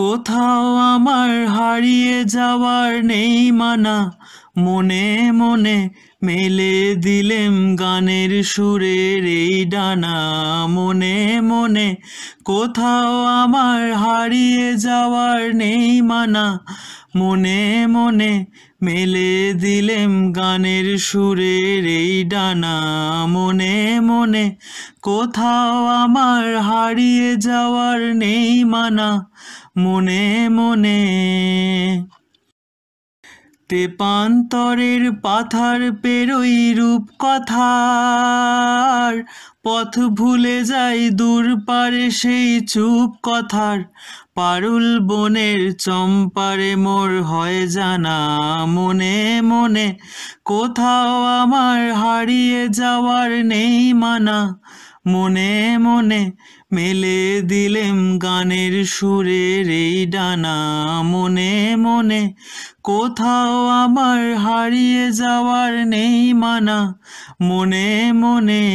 কোথাও আমার হারিয়ে যাওয়ার নেই মানা মনে মনে মেলে দিলেম গানের সুরের এই ডানা মনে মনে কোথাও আমার হারিয়ে যাওয়ার নেই মানা মনে মনে মেলে দিলেম গানের সুরের এই ডানা মনে মনে কোথাও আমার হারিয়ে যাওয়ার নেই মানা মনে মনে তেপান্তরের পাথার পেরোই রূপ কথার পথ ভুলে যাই দূর পারে সেই চুপ কথার পারুল বনের চম্পারে মোর হয় জানা মনে মনে কোথাও আমার হারিয়ে যাওয়ার নেই মানা মনে মনে মেলে দিলেম গানের সুরের এই ডানা মনে মনে কোথাও আমার হারিয়ে যাওয়ার নেই মানা মনে মনে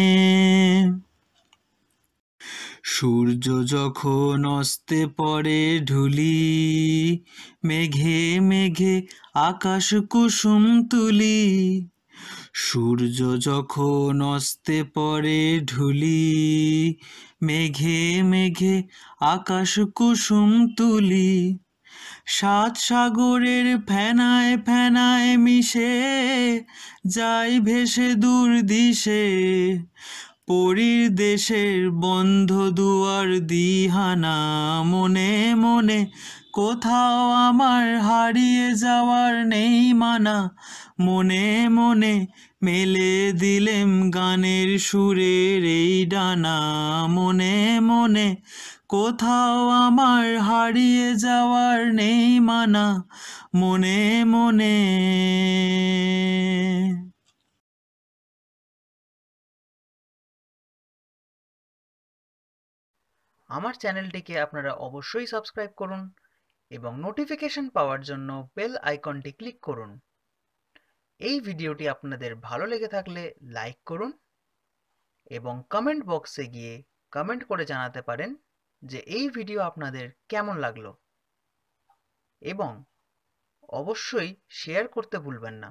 সূর্য যখন অস্তে পড়ে ঢুলি মেঘে মেঘে আকাশ কুসুম তুলি সূর্য যখন অস্তে পরে ঢুলি মেঘে মেঘে আকাশ কুসুম তুলি সাত সাগরের ফেনায় ফেনায় মিশে যাই ভেসে দূর দিশে পরীর দেশের বন্ধ দুয়ার দিহানা মনে মনে কোথাও আমার হারিয়ে যাওয়ার নেই মানা মনে মনে মেলে দিলেম গানের সুরের এই ডানা মনে মনে কোথাও আমার হারিয়ে যাওয়ার নেই মানা মনে মনে আমার চ্যানেলটিকে আপনারা অবশ্যই সাবস্ক্রাইব করুন এবং নোটিফিকেশন পাওয়ার জন্য বেল আইকনটি ক্লিক করুন এই ভিডিওটি আপনাদের ভালো লেগে থাকলে লাইক করুন এবং কমেন্ট বক্সে গিয়ে কমেন্ট করে জানাতে পারেন যে এই ভিডিও আপনাদের কেমন লাগলো এবং অবশ্যই শেয়ার করতে ভুলবেন না